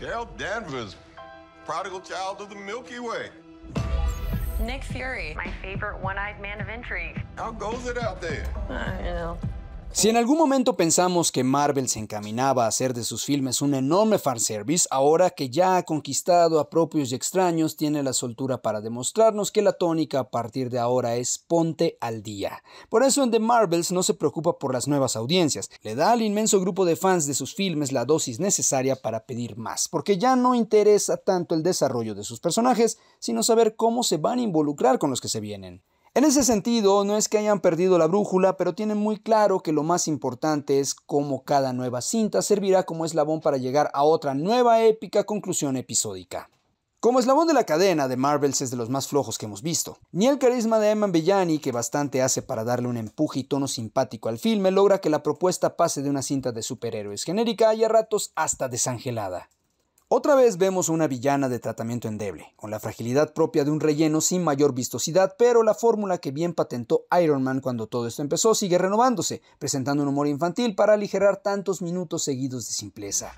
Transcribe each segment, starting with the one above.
Carol Danvers, prodigal child of the Milky Way. Nick Fury, my favorite one-eyed man of intrigue. How goes it out there? I don't know. Si en algún momento pensamos que Marvel se encaminaba a hacer de sus filmes un enorme fanservice, ahora que ya ha conquistado a propios y extraños, tiene la soltura para demostrarnos que la tónica a partir de ahora es ponte al día. Por eso en The Marvels no se preocupa por las nuevas audiencias, le da al inmenso grupo de fans de sus filmes la dosis necesaria para pedir más, porque ya no interesa tanto el desarrollo de sus personajes, sino saber cómo se van a involucrar con los que se vienen. En ese sentido, no es que hayan perdido la brújula, pero tienen muy claro que lo más importante es cómo cada nueva cinta servirá como eslabón para llegar a otra nueva épica conclusión episódica. Como eslabón de la cadena de Marvels es de los más flojos que hemos visto. Ni el carisma de Eman Bellani, que bastante hace para darle un empuje y tono simpático al filme, logra que la propuesta pase de una cinta de superhéroes genérica y a ratos hasta desangelada. Otra vez vemos una villana de tratamiento endeble, con la fragilidad propia de un relleno sin mayor vistosidad, pero la fórmula que bien patentó Iron Man cuando todo esto empezó sigue renovándose, presentando un humor infantil para aligerar tantos minutos seguidos de simpleza.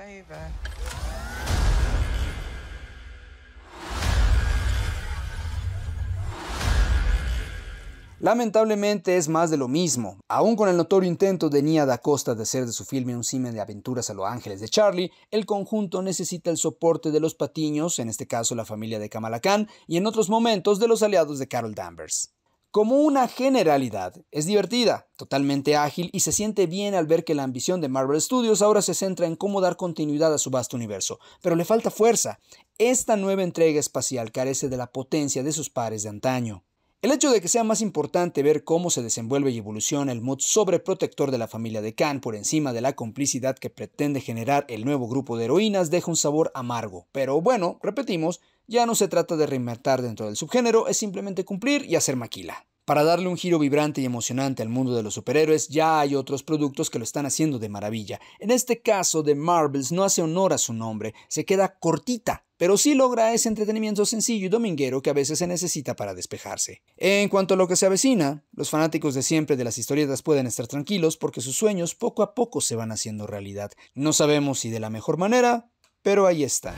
Lamentablemente es más de lo mismo. Aún con el notorio intento de Nia da Costa de hacer de su filme un cine de aventuras a Los Ángeles de Charlie, el conjunto necesita el soporte de los patiños, en este caso la familia de Kamala y en otros momentos de los aliados de Carol Danvers. Como una generalidad, es divertida, totalmente ágil y se siente bien al ver que la ambición de Marvel Studios ahora se centra en cómo dar continuidad a su vasto universo, pero le falta fuerza. Esta nueva entrega espacial carece de la potencia de sus pares de antaño. El hecho de que sea más importante ver cómo se desenvuelve y evoluciona el mod sobreprotector de la familia de Khan por encima de la complicidad que pretende generar el nuevo grupo de heroínas deja un sabor amargo, pero bueno, repetimos, ya no se trata de reinventar dentro del subgénero, es simplemente cumplir y hacer maquila. Para darle un giro vibrante y emocionante al mundo de los superhéroes, ya hay otros productos que lo están haciendo de maravilla. En este caso, The Marvels no hace honor a su nombre, se queda cortita pero sí logra ese entretenimiento sencillo y dominguero que a veces se necesita para despejarse. En cuanto a lo que se avecina, los fanáticos de siempre de las historietas pueden estar tranquilos porque sus sueños poco a poco se van haciendo realidad. No sabemos si de la mejor manera, pero ahí están.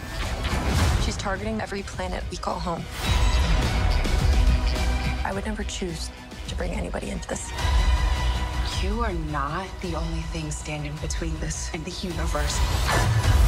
I would never choose to bring anybody into this. You are not the only thing standing between this and the universe.